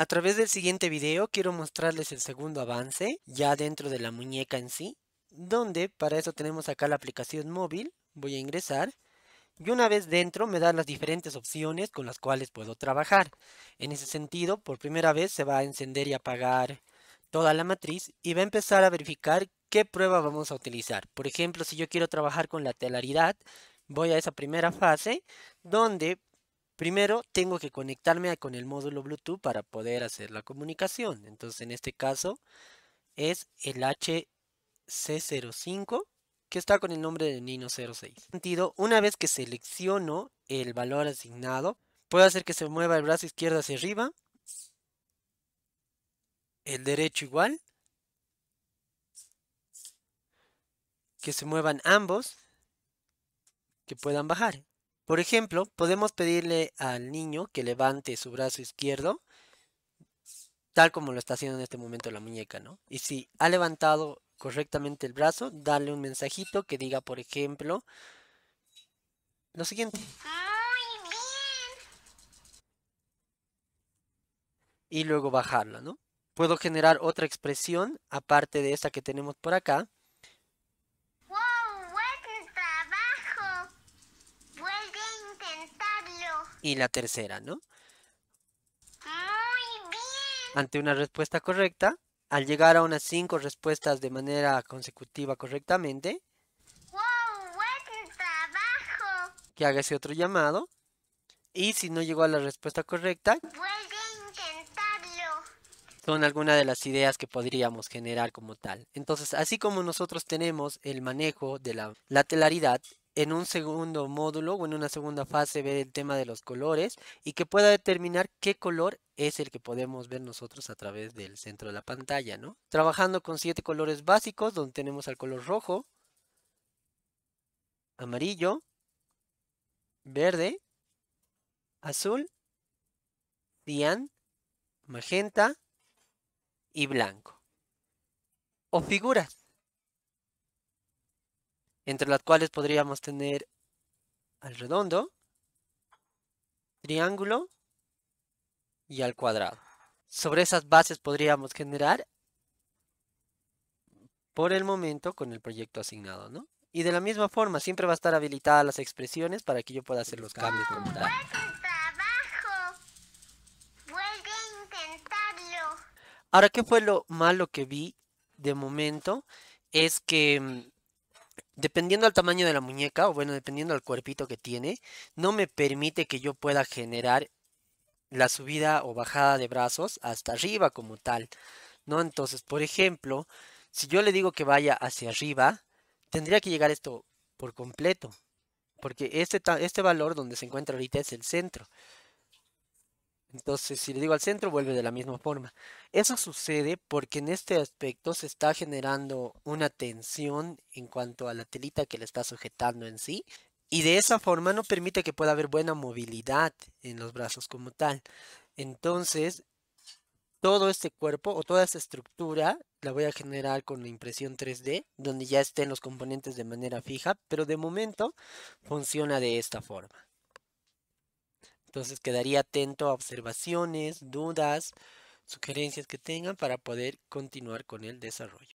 A través del siguiente video quiero mostrarles el segundo avance, ya dentro de la muñeca en sí, donde para eso tenemos acá la aplicación móvil, voy a ingresar, y una vez dentro me da las diferentes opciones con las cuales puedo trabajar. En ese sentido, por primera vez se va a encender y apagar toda la matriz y va a empezar a verificar qué prueba vamos a utilizar. Por ejemplo, si yo quiero trabajar con la telaridad, voy a esa primera fase donde Primero, tengo que conectarme con el módulo Bluetooth para poder hacer la comunicación. Entonces, en este caso, es el HC05 que está con el nombre de Nino 06. Sentido, una vez que selecciono el valor asignado, puedo hacer que se mueva el brazo izquierdo hacia arriba, el derecho igual, que se muevan ambos, que puedan bajar. Por ejemplo, podemos pedirle al niño que levante su brazo izquierdo, tal como lo está haciendo en este momento la muñeca, ¿no? Y si ha levantado correctamente el brazo, darle un mensajito que diga, por ejemplo, lo siguiente. Y luego bajarla, ¿no? Puedo generar otra expresión aparte de esta que tenemos por acá y la tercera, ¿no? Muy bien. Ante una respuesta correcta, al llegar a unas cinco respuestas de manera consecutiva correctamente, ¡Wow! ¡Buen trabajo! Que haga ese otro llamado. Y si no llegó a la respuesta correcta, vuelve a intentarlo. Son algunas de las ideas que podríamos generar como tal. Entonces, así como nosotros tenemos el manejo de la lateralidad, en un segundo módulo o en una segunda fase ver el tema de los colores y que pueda determinar qué color es el que podemos ver nosotros a través del centro de la pantalla, ¿no? Trabajando con siete colores básicos, donde tenemos al color rojo, amarillo, verde, azul, cian, magenta y blanco. O figuras entre las cuales podríamos tener al redondo, triángulo y al cuadrado. Sobre esas bases podríamos generar por el momento con el proyecto asignado, ¿no? Y de la misma forma, siempre va a estar habilitadas las expresiones para que yo pueda hacer los cambios como tal. Ahora, ¿qué fue lo malo que vi de momento? Es que mm, dependiendo al tamaño de la muñeca, o bueno, dependiendo al cuerpito que tiene, no me permite que yo pueda generar la subida o bajada de brazos hasta arriba como tal, ¿no? Entonces, por ejemplo, si yo le digo que vaya hacia arriba, tendría que llegar esto por completo, porque este, este valor donde se encuentra ahorita es el centro. Entonces, si le digo al centro, vuelve de la misma forma. Eso sucede porque en este aspecto se está generando una tensión en cuanto a la telita que le está sujetando en sí. Y de esa forma no permite que pueda haber buena movilidad en los brazos como tal. Entonces, todo este cuerpo o toda esta estructura la voy a generar con la impresión 3D, donde ya estén los componentes de manera fija, pero de momento funciona de esta forma. Entonces quedaría atento a observaciones, dudas, sugerencias que tengan para poder continuar con el desarrollo.